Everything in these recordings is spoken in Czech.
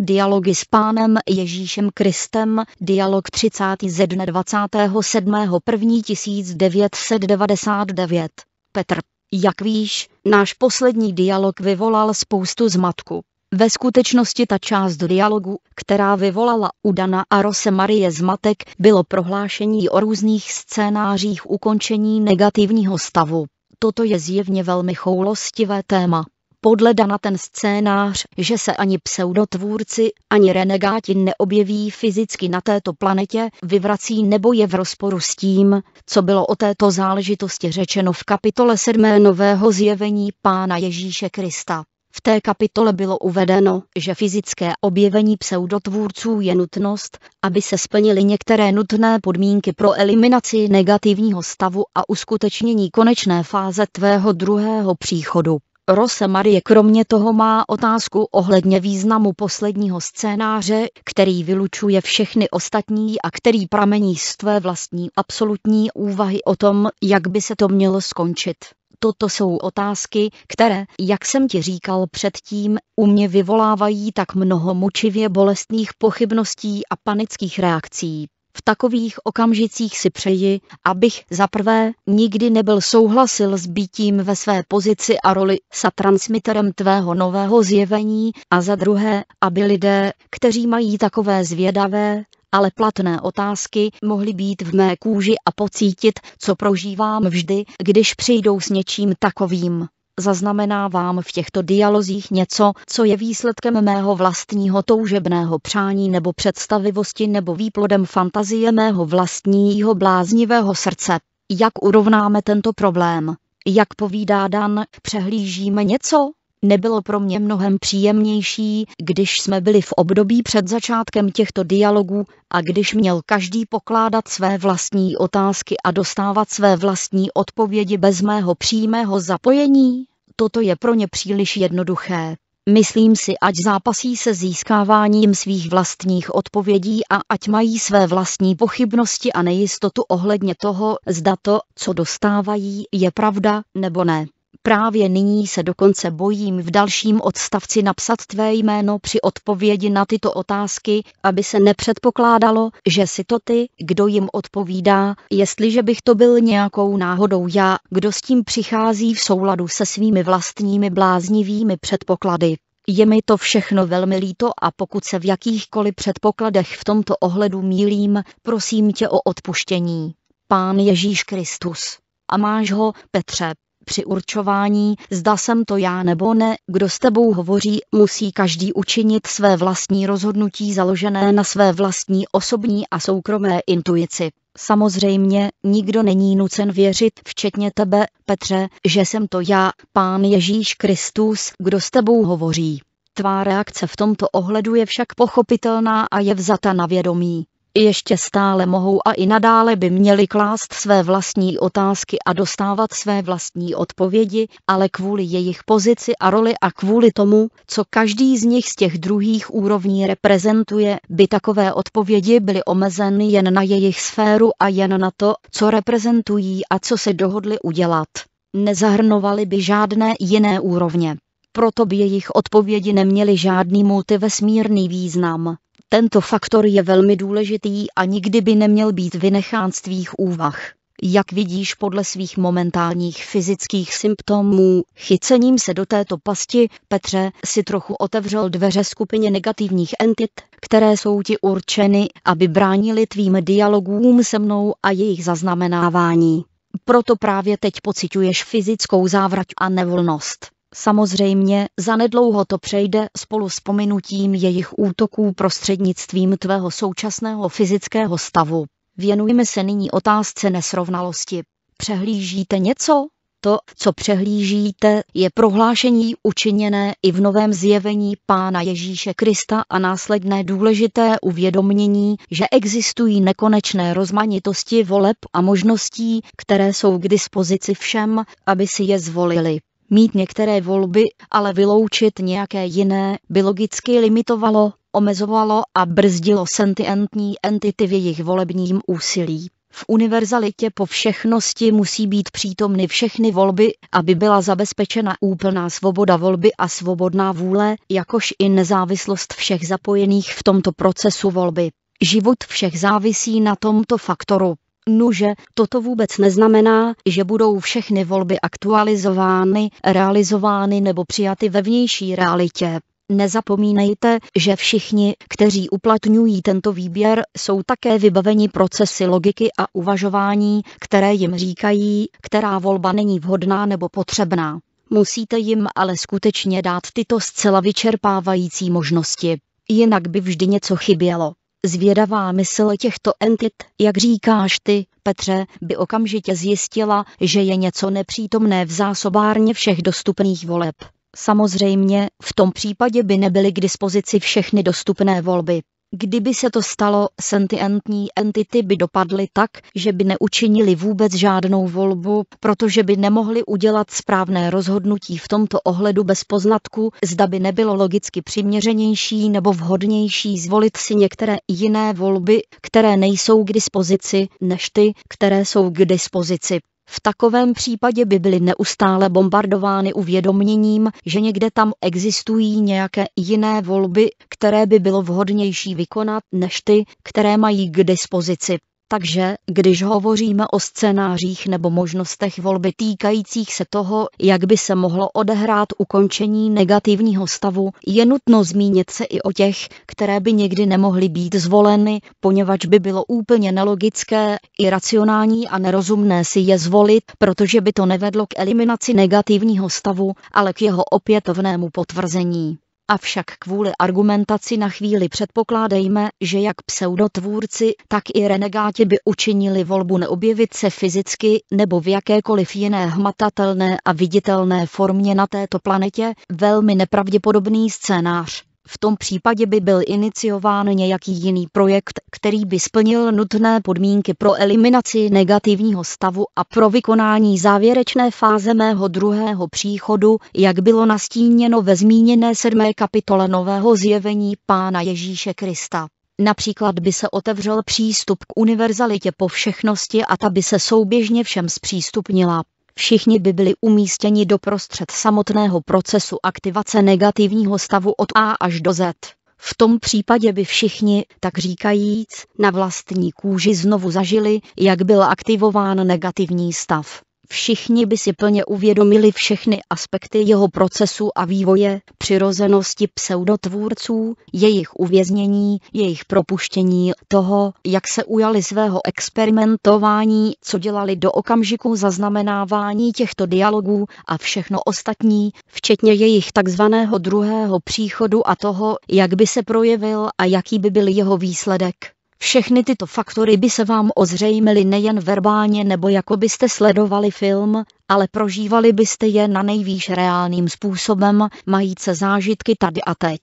Dialogy s pánem Ježíšem Kristem, dialog 30. ze dne 1999. Petr, jak víš, náš poslední dialog vyvolal spoustu zmatku. Ve skutečnosti ta část dialogu, která vyvolala u Dana a Rose Marie zmatek, bylo prohlášení o různých scénářích ukončení negativního stavu. Toto je zjevně velmi choulostivé téma podle Dana ten scénář, že se ani pseudotvůrci, ani renegáti neobjeví fyzicky na této planetě, vyvrací nebo je v rozporu s tím, co bylo o této záležitosti řečeno v kapitole 7. Nového zjevení Pána Ježíše Krista. V té kapitole bylo uvedeno, že fyzické objevení pseudotvůrců je nutnost, aby se splnily některé nutné podmínky pro eliminaci negativního stavu a uskutečnění konečné fáze tvého druhého příchodu. Rosa Marie kromě toho má otázku ohledně významu posledního scénáře, který vylučuje všechny ostatní a který pramení z tvé vlastní absolutní úvahy o tom, jak by se to mělo skončit. Toto jsou otázky, které, jak jsem ti říkal předtím, u mě vyvolávají tak mnoho mučivě bolestných pochybností a panických reakcí. V takových okamžicích si přeji, abych za prvé nikdy nebyl souhlasil s býtím ve své pozici a roli sa transmiterem tvého nového zjevení a za druhé, aby lidé, kteří mají takové zvědavé, ale platné otázky mohly být v mé kůži a pocítit, co prožívám vždy, když přijdou s něčím takovým zaznamenávám v těchto dialozích něco, co je výsledkem mého vlastního toužebného přání nebo představivosti nebo výplodem fantazie mého vlastního bláznivého srdce. Jak urovnáme tento problém? Jak povídá Dan, přehlížíme něco, Nebylo pro mě mnohem příjemnější, když jsme byli v období před začátkem těchto dialogů a když měl každý pokládat své vlastní otázky a dostávat své vlastní odpovědi bez mého přímého zapojení. Toto je pro ně příliš jednoduché. Myslím si, ať zápasí se získáváním svých vlastních odpovědí a ať mají své vlastní pochybnosti a nejistotu ohledně toho, zda to, co dostávají, je pravda nebo ne. Právě nyní se dokonce bojím v dalším odstavci napsat tvé jméno při odpovědi na tyto otázky, aby se nepředpokládalo, že si to ty, kdo jim odpovídá, jestliže bych to byl nějakou náhodou já, kdo s tím přichází v souladu se svými vlastními bláznivými předpoklady. Je mi to všechno velmi líto a pokud se v jakýchkoliv předpokladech v tomto ohledu mílím, prosím tě o odpuštění. Pán Ježíš Kristus. A máš ho, Petře, při určování, zda jsem to já nebo ne, kdo s tebou hovoří, musí každý učinit své vlastní rozhodnutí založené na své vlastní osobní a soukromé intuici. Samozřejmě, nikdo není nucen věřit, včetně tebe, Petře, že jsem to já, Pán Ježíš Kristus, kdo s tebou hovoří. Tvá reakce v tomto ohledu je však pochopitelná a je vzata na vědomí ještě stále mohou a i nadále by měli klást své vlastní otázky a dostávat své vlastní odpovědi, ale kvůli jejich pozici a roli a kvůli tomu, co každý z nich z těch druhých úrovní reprezentuje, by takové odpovědi byly omezeny jen na jejich sféru a jen na to, co reprezentují a co se dohodli udělat. Nezahrnovaly by žádné jiné úrovně. Proto by jejich odpovědi neměly žádný multivesmírný význam tento faktor je velmi důležitý a nikdy by neměl být vynechán z tvých úvah. Jak vidíš podle svých momentálních fyzických symptomů, chycením se do této pasti, Petře, si trochu otevřel dveře skupině negativních entit, které jsou ti určeny, aby bránili tvým dialogům se mnou a jejich zaznamenávání. Proto právě teď pociťuješ fyzickou závrať a nevolnost. Samozřejmě zanedlouho to přejde spolu s pominutím jejich útoků prostřednictvím tvého současného fyzického stavu. Věnujme se nyní otázce nesrovnalosti. Přehlížíte něco? To, co přehlížíte, je prohlášení učiněné i v novém zjevení Pána Ježíše Krista a následné důležité uvědomění, že existují nekonečné rozmanitosti voleb a možností, které jsou k dispozici všem, aby si je zvolili. Mít některé volby, ale vyloučit nějaké jiné, by logicky limitovalo, omezovalo a brzdilo sentientní entity v jejich volebním úsilí. V univerzalitě po všechnosti musí být přítomny všechny volby, aby byla zabezpečena úplná svoboda volby a svobodná vůle, jakož i nezávislost všech zapojených v tomto procesu volby. Život všech závisí na tomto faktoru. Nuže, toto vůbec neznamená, že budou všechny volby aktualizovány, realizovány nebo přijaty ve vnější realitě. Nezapomínejte, že všichni, kteří uplatňují tento výběr, jsou také vybaveni procesy logiky a uvažování, které jim říkají, která volba není vhodná nebo potřebná. Musíte jim ale skutečně dát tyto zcela vyčerpávající možnosti, jinak by vždy něco chybělo. Zvědavá mysl těchto entit, jak říkáš ty, Petře, by okamžitě zjistila, že je něco nepřítomné v zásobárně všech dostupných voleb. Samozřejmě, v tom případě by nebyly k dispozici všechny dostupné volby. Kdyby se to stalo, sentientní entity by dopadly tak, že by neučinili vůbec žádnou volbu, protože by nemohli udělat správné rozhodnutí v tomto ohledu bez poznatku, zda by nebylo logicky přiměřenější nebo vhodnější zvolit si některé jiné volby, které nejsou k dispozici, než ty, které jsou k dispozici. V takovém případě by byly neustále bombardovány uvědoměním, že někde tam existují nějaké jiné volby, které by bylo vhodnější vykonat než ty, které mají k dispozici. Takže, když hovoříme o scénářích nebo možnostech volby týkajících se toho, jak by se mohlo odehrát ukončení negativního stavu, je nutno zmínit se i o těch, které by někdy nemohly být zvoleny, poněvadž by bylo úplně nelogické, iracionální a nerozumné si je zvolit, protože by to nevedlo k eliminaci negativního stavu, ale k jeho opětovnému potvrzení avšak kvůli argumentaci na chvíli předpokládejme, že jak pseudotvůrci, tak i renegáti by učinili volbu neobjevit se fyzicky nebo v jakékoliv jiné hmatatelné a viditelné formě na této planetě, velmi nepravděpodobný scénář. V tom případě by byl iniciován nějaký jiný projekt, který by splnil nutné podmínky pro eliminaci negativního stavu a pro vykonání závěrečné fáze mého druhého příchodu, jak bylo nastíněno ve zmíněné sedmé kapitole Nového zjevení Pána Ježíše Krista. Například by se otevřel přístup k univerzalitě po všechnosti a ta by se souběžně všem zpřístupnila. Všichni by byli umístěni doprostřed samotného procesu aktivace negativního stavu od A až do Z. V tom případě by všichni, tak říkajíc, na vlastní kůži znovu zažili, jak byl aktivován negativní stav. Všichni by si plně uvědomili všechny aspekty jeho procesu a vývoje, přirozenosti pseudotvůrců, jejich uvěznění, jejich propuštění, toho, jak se ujali svého experimentování, co dělali do okamžiku zaznamenávání těchto dialogů a všechno ostatní, včetně jejich takzvaného druhého příchodu a toho, jak by se projevil a jaký by byl jeho výsledek. Všechny tyto faktory by se vám ozřejmily nejen verbálně nebo jako byste sledovali film, ale prožívali byste je na nejvýš reálným způsobem, majíce zážitky tady a teď.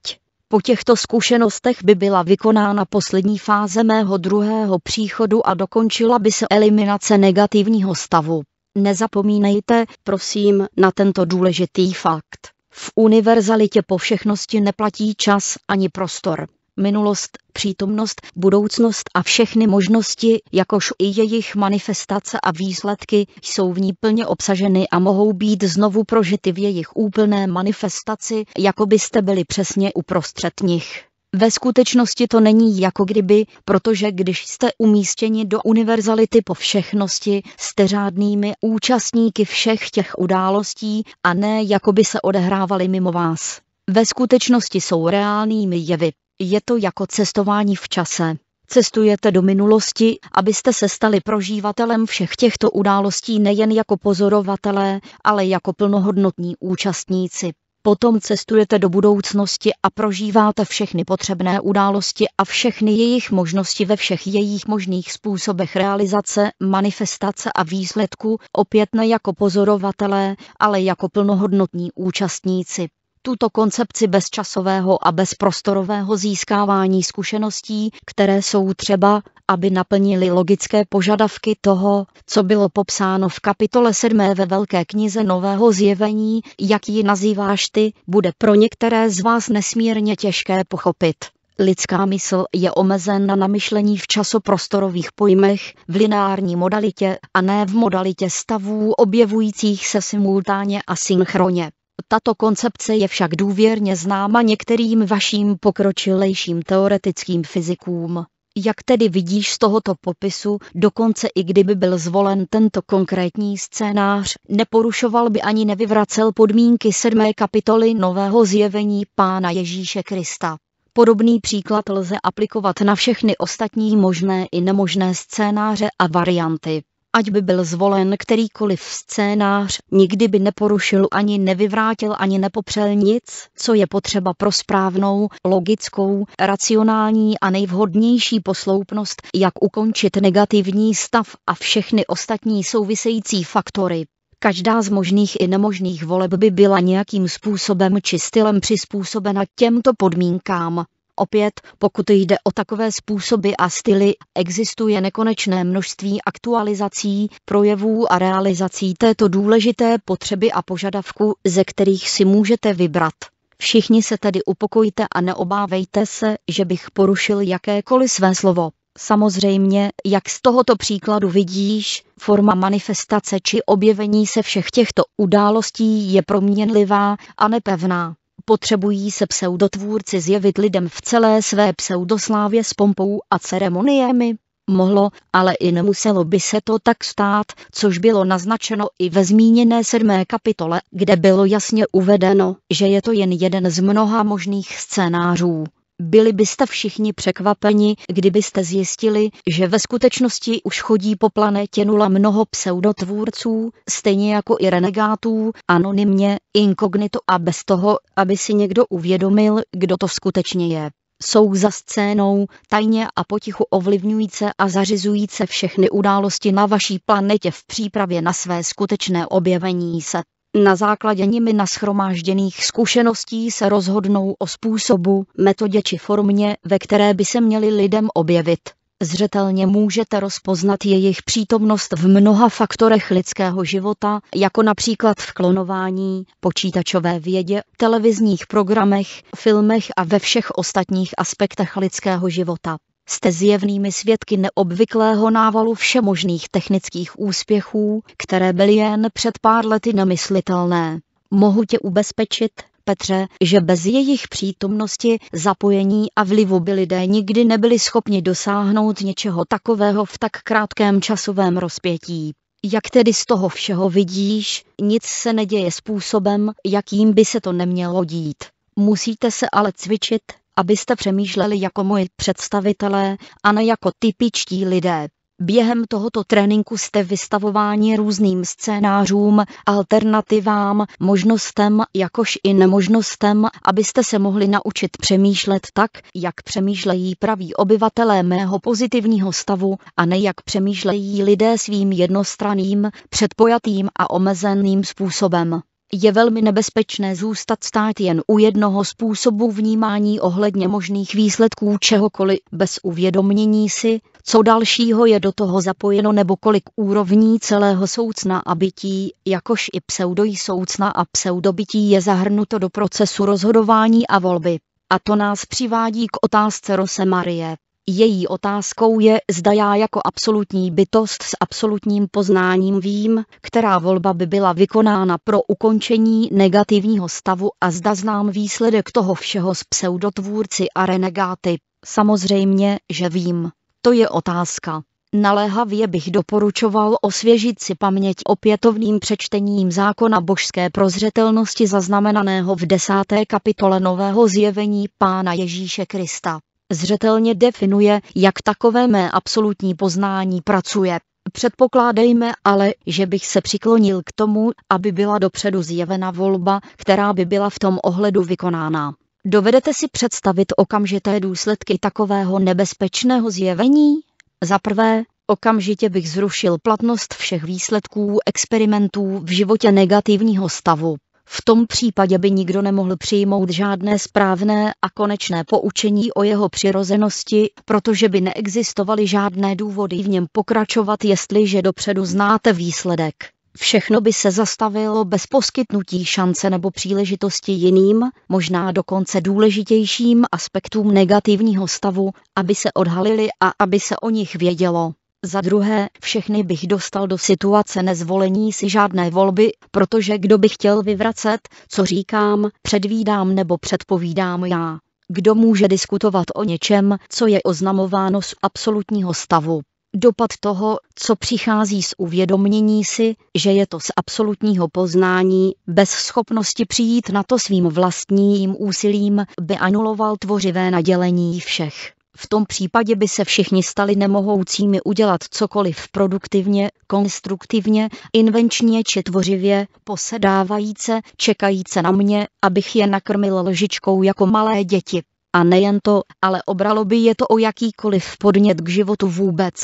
Po těchto zkušenostech by byla vykonána poslední fáze mého druhého příchodu a dokončila by se eliminace negativního stavu. Nezapomínejte, prosím, na tento důležitý fakt. V univerzalitě po všechnosti neplatí čas ani prostor minulost, přítomnost, budoucnost a všechny možnosti, jakož i jejich manifestace a výsledky jsou v ní plně obsaženy a mohou být znovu prožity v jejich úplné manifestaci, jako byste byli přesně uprostřed nich. Ve skutečnosti to není jako kdyby, protože když jste umístěni do univerzality po všechnosti, jste řádnými účastníky všech těch událostí a ne jako by se odehrávaly mimo vás. Ve skutečnosti jsou reálnými jevy je to jako cestování v čase. Cestujete do minulosti, abyste se stali prožívatelem všech těchto událostí nejen jako pozorovatelé, ale jako plnohodnotní účastníci. Potom cestujete do budoucnosti a prožíváte všechny potřebné události a všechny jejich možnosti ve všech jejich možných způsobech realizace, manifestace a výsledku, opět ne jako pozorovatelé, ale jako plnohodnotní účastníci tuto koncepci bezčasového a bezprostorového získávání zkušeností, které jsou třeba, aby naplnili logické požadavky toho, co bylo popsáno v kapitole 7 ve Velké knize Nového zjevení, jak ji nazýváš ty, bude pro některé z vás nesmírně těžké pochopit. Lidská mysl je omezena na myšlení v časoprostorových pojmech, v lineární modalitě a ne v modalitě stavů objevujících se simultánně a synchronně. Tato koncepce je však důvěrně známa některým vaším pokročilejším teoretickým fyzikům. Jak tedy vidíš z tohoto popisu, dokonce i kdyby byl zvolen tento konkrétní scénář, neporušoval by ani nevyvracel podmínky sedmé kapitoly nového zjevení Pána Ježíše Krista. Podobný příklad lze aplikovat na všechny ostatní možné i nemožné scénáře a varianty. Ať by byl zvolen kterýkoliv scénář, nikdy by neporušil ani nevyvrátil ani nepopřel nic, co je potřeba pro správnou, logickou, racionální a nejvhodnější posloupnost, jak ukončit negativní stav a všechny ostatní související faktory. Každá z možných i nemožných voleb by byla nějakým způsobem či stylem přizpůsobena těmto podmínkám. Opět, pokud jde o takové způsoby a styly, existuje nekonečné množství aktualizací, projevů a realizací této důležité potřeby a požadavku, ze kterých si můžete vybrat. Všichni se tedy upokojte a neobávejte se, že bych porušil jakékoliv své slovo. Samozřejmě, jak z tohoto příkladu vidíš, forma manifestace či objevení se všech těchto událostí je proměnlivá a nepevná potřebují se pseudotvůrci zjevit lidem v celé své pseudoslávě s pompou a ceremoniemi. Mohlo, ale i nemuselo by se to tak stát, což bylo naznačeno i ve zmíněné sedmé kapitole, kde bylo jasně uvedeno, že je to jen jeden z mnoha možných scénářů. Byli byste všichni překvapeni, kdybyste zjistili, že ve skutečnosti už chodí po planetě nula mnoho pseudotvůrců, stejně jako i renegátů, anonymně, inkognito a bez toho, aby si někdo uvědomil, kdo to skutečně je jsou za scénou, tajně a potichu ovlivňujíce a zařizujíce všechny události na vaší planetě v přípravě na své skutečné objevení se. Na základě nimi naschromážděných zkušeností se rozhodnou o způsobu, metodě či formě, ve které by se měli lidem objevit. Zřetelně můžete rozpoznat jejich přítomnost v mnoha faktorech lidského života, jako například v klonování, počítačové vědě, televizních programech, filmech a ve všech ostatních aspektech lidského života. Jste zjevnými svědky neobvyklého návalu všemožných technických úspěchů, které byly jen před pár lety nemyslitelné. Mohu tě ubezpečit, Petře, že bez jejich přítomnosti, zapojení a vlivu by lidé nikdy nebyli schopni dosáhnout něčeho takového v tak krátkém časovém rozpětí. Jak tedy z toho všeho vidíš, nic se neděje způsobem, jakým by se to nemělo dít. Musíte se ale cvičit, abyste přemýšleli jako moji představitelé a ne jako typičtí lidé. Během tohoto tréninku jste vystavováni různým scénářům, alternativám, možnostem, jakož i nemožnostem, abyste se mohli naučit přemýšlet tak, jak přemýšlejí praví obyvatelé mého pozitivního stavu a ne jak přemýšlejí lidé svým jednostraným, předpojatým a omezeným způsobem je velmi nebezpečné zůstat stát jen u jednoho způsobu vnímání ohledně možných výsledků čehokoliv bez uvědomění si, co dalšího je do toho zapojeno nebo kolik úrovní celého soucna a bytí, jakož i soucna a pseudobytí je zahrnuto do procesu rozhodování a volby. A to nás přivádí k otázce Rose Marie. Její otázkou je, zda já jako absolutní bytost s absolutním poznáním vím, která volba by byla vykonána pro ukončení negativního stavu a zda znám výsledek toho všeho s pseudotvůrci a renegáty. Samozřejmě, že vím. To je otázka. Naléhavě bych doporučoval osvěžit si paměť opětovným přečtením zákona božské prozřetelnosti zaznamenaného v desáté kapitole Nového zjevení Pána Ježíše Krista zřetelně definuje, jak takové mé absolutní poznání pracuje. Předpokládejme ale, že bych se přiklonil k tomu, aby byla dopředu zjevena volba, která by byla v tom ohledu vykonána. Dovedete si představit okamžité důsledky takového nebezpečného zjevení? Za prvé, okamžitě bych zrušil platnost všech výsledků experimentů v životě negativního stavu. V tom případě by nikdo nemohl přijmout žádné správné a konečné poučení o jeho přirozenosti, protože by neexistovaly žádné důvody v něm pokračovat, jestliže dopředu znáte výsledek. Všechno by se zastavilo bez poskytnutí šance nebo příležitosti jiným, možná dokonce důležitějším aspektům negativního stavu, aby se odhalili a aby se o nich vědělo. Za druhé, všechny bych dostal do situace nezvolení si žádné volby, protože kdo by chtěl vyvracet, co říkám, předvídám nebo předpovídám já. Kdo může diskutovat o něčem, co je oznamováno z absolutního stavu? Dopad toho, co přichází z uvědomění si, že je to z absolutního poznání, bez schopnosti přijít na to svým vlastním úsilím, by anuloval tvořivé nadělení všech. V tom případě by se všichni stali nemohoucími udělat cokoliv produktivně, konstruktivně, invenčně či tvořivě, posedávajíce, čekajíce na mě, abych je nakrmil lžičkou jako malé děti. A nejen to, ale obralo by je to o jakýkoliv podnět k životu vůbec.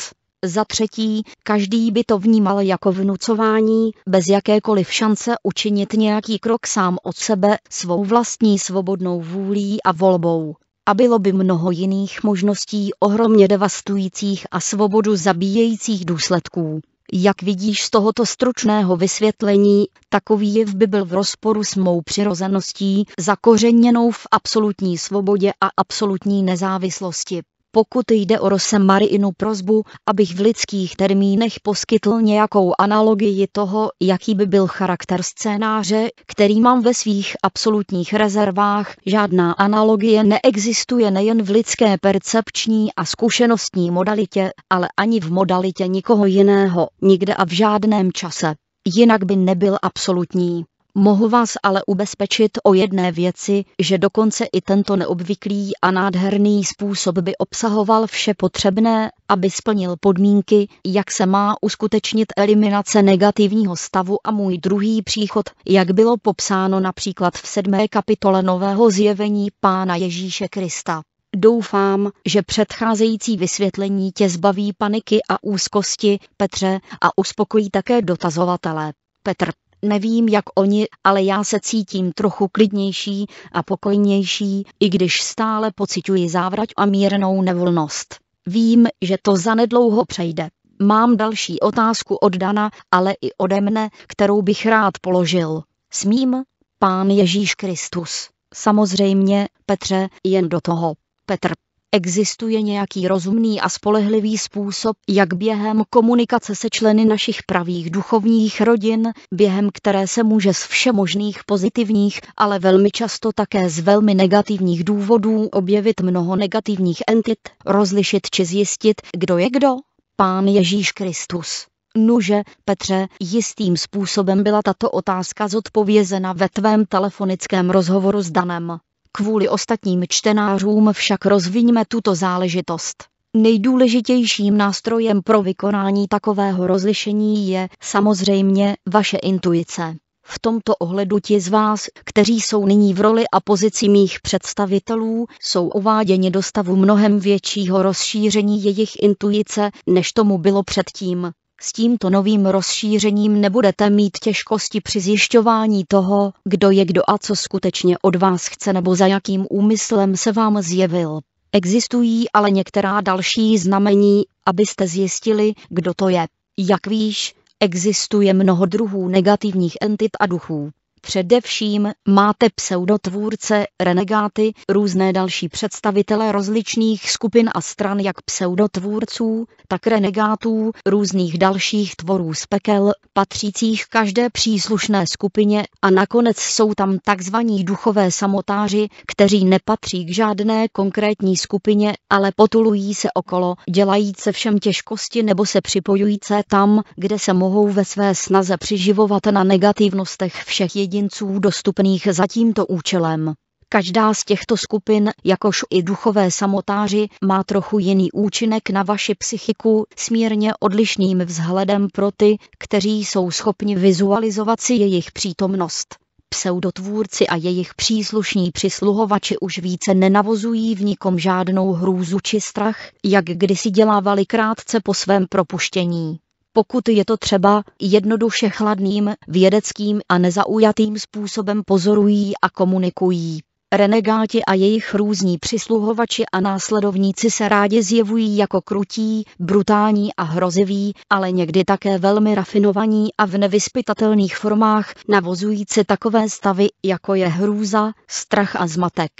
Za třetí, každý by to vnímal jako vnucování, bez jakékoliv šance učinit nějaký krok sám od sebe, svou vlastní svobodnou vůlí a volbou a bylo by mnoho jiných možností ohromně devastujících a svobodu zabíjejících důsledků. Jak vidíš z tohoto stručného vysvětlení, takový jev by byl v rozporu s mou přirozeností, zakořeněnou v absolutní svobodě a absolutní nezávislosti. Pokud jde o Rosmarinu prozbu, abych v lidských termínech poskytl nějakou analogii toho, jaký by byl charakter scénáře, který mám ve svých absolutních rezervách, žádná analogie neexistuje nejen v lidské percepční a zkušenostní modalitě, ale ani v modalitě nikoho jiného, nikde a v žádném čase. Jinak by nebyl absolutní. Mohu vás ale ubezpečit o jedné věci, že dokonce i tento neobvyklý a nádherný způsob by obsahoval vše potřebné, aby splnil podmínky, jak se má uskutečnit eliminace negativního stavu a můj druhý příchod, jak bylo popsáno například v sedmé kapitole Nového zjevení Pána Ježíše Krista. Doufám, že předcházející vysvětlení tě zbaví paniky a úzkosti, Petře, a uspokojí také dotazovatele. Petr Nevím, jak oni, ale já se cítím trochu klidnější a pokojnější, i když stále pociťuji závrať a mírnou nevolnost. Vím, že to zanedlouho přejde. Mám další otázku od Dana, ale i ode mne, kterou bych rád položil. Smím? Pán Ježíš Kristus. Samozřejmě, Petře, jen do toho. Petr Existuje nějaký rozumný a spolehlivý způsob, jak během komunikace se členy našich pravých duchovních rodin, během které se může z všemožných pozitivních, ale velmi často také z velmi negativních důvodů objevit mnoho negativních entit, rozlišit či zjistit, kdo je kdo? Pán Ježíš Kristus. Nuže, Petře, jistým způsobem byla tato otázka zodpovězena ve tvém telefonickém rozhovoru s Danem. Kvůli ostatním čtenářům však rozviňme tuto záležitost. Nejdůležitějším nástrojem pro vykonání takového rozlišení je samozřejmě vaše intuice. V tomto ohledu ti z vás, kteří jsou nyní v roli a pozici mých představitelů, jsou uváděni do stavu mnohem většího rozšíření jejich intuice, než tomu bylo předtím. S tímto novým rozšířením nebudete mít těžkosti při zjišťování toho, kdo je kdo a co skutečně od vás chce nebo za jakým úmyslem se vám zjevil. Existují ale některá další znamení, abyste zjistili, kdo to je. Jak víš, existuje mnoho druhů negativních entit a duchů. Především máte pseudotvůrce, renegáty, různé další představitele rozličných skupin a stran jak pseudotvůrců, tak renegátů, různých dalších tvorů z pekel, patřících každé příslušné skupině a nakonec jsou tam takzvaní duchové samotáři, kteří nepatří k žádné konkrétní skupině, ale potulují se okolo, dělají se všem těžkosti nebo se připojují se tam, kde se mohou ve své snaze přiživovat na negativnostech všech jedinců jedinců dostupných za tímto účelem. Každá z těchto skupin, jakož i duchové samotáři, má trochu jiný účinek na vaši psychiku, smírně odlišným vzhledem pro ty, kteří jsou schopni vizualizovat si jejich přítomnost. Pseudotvůrci a jejich příslušní přisluhovači už více nenavozují v nikom žádnou hrůzu či strach, jak kdysi dělávali krátce po svém propuštění pokud je to třeba, jednoduše chladným, vědeckým a nezaujatým způsobem pozorují a komunikují. Renegáti a jejich různí přisluhovači a následovníci se rádi zjevují jako krutí, brutální a hroziví, ale někdy také velmi rafinovaní a v nevyspytatelných formách navozující takové stavy, jako je hrůza, strach a zmatek.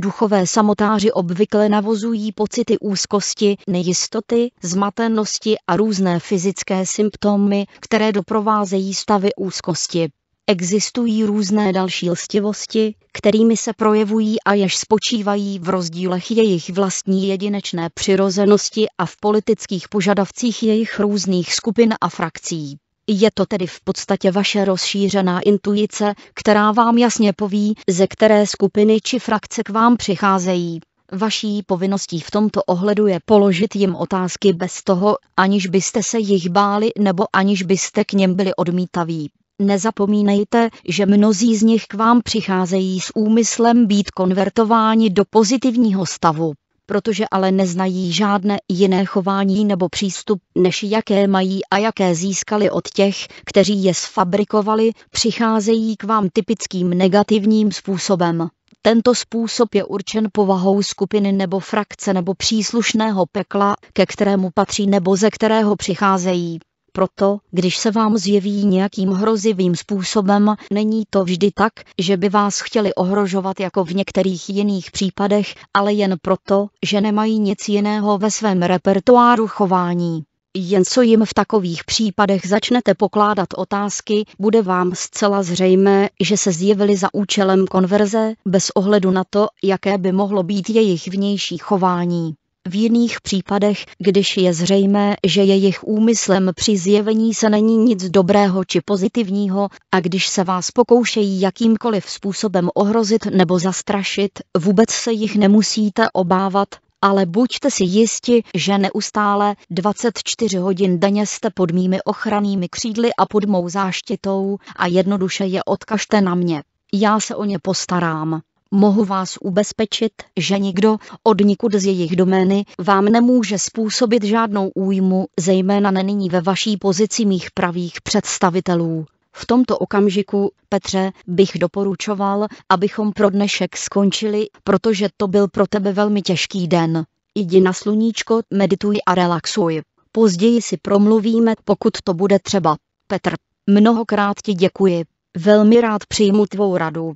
Duchové samotáři obvykle navozují pocity úzkosti, nejistoty, zmatenosti a různé fyzické symptomy, které doprovázejí stavy úzkosti. Existují různé další lstivosti, kterými se projevují a jež spočívají v rozdílech jejich vlastní jedinečné přirozenosti a v politických požadavcích jejich různých skupin a frakcí. Je to tedy v podstatě vaše rozšířená intuice, která vám jasně poví, ze které skupiny či frakce k vám přicházejí. Vaší povinností v tomto ohledu je položit jim otázky bez toho, aniž byste se jich báli nebo aniž byste k něm byli odmítaví. Nezapomínejte, že mnozí z nich k vám přicházejí s úmyslem být konvertováni do pozitivního stavu protože ale neznají žádné jiné chování nebo přístup, než jaké mají a jaké získali od těch, kteří je sfabrikovali, přicházejí k vám typickým negativním způsobem. Tento způsob je určen povahou skupiny nebo frakce nebo příslušného pekla, ke kterému patří nebo ze kterého přicházejí proto, když se vám zjeví nějakým hrozivým způsobem, není to vždy tak, že by vás chtěli ohrožovat jako v některých jiných případech, ale jen proto, že nemají nic jiného ve svém repertoáru chování. Jen co jim v takových případech začnete pokládat otázky, bude vám zcela zřejmé, že se zjevili za účelem konverze, bez ohledu na to, jaké by mohlo být jejich vnější chování. V jiných případech, když je zřejmé, že jejich úmyslem při zjevení se není nic dobrého či pozitivního a když se vás pokoušejí jakýmkoliv způsobem ohrozit nebo zastrašit, vůbec se jich nemusíte obávat, ale buďte si jisti, že neustále 24 hodin denně jste pod mými ochrannými křídly a pod mou záštitou a jednoduše je odkažte na mě. Já se o ně postarám. Mohu vás ubezpečit, že nikdo od nikud z jejich domény vám nemůže způsobit žádnou újmu, zejména není ve vaší pozici mých pravých představitelů. V tomto okamžiku, Petře, bych doporučoval, abychom pro dnešek skončili, protože to byl pro tebe velmi těžký den. Jdi na sluníčko, medituj a relaxuj. Později si promluvíme, pokud to bude třeba. Petr, mnohokrát ti děkuji. Velmi rád přijmu tvou radu.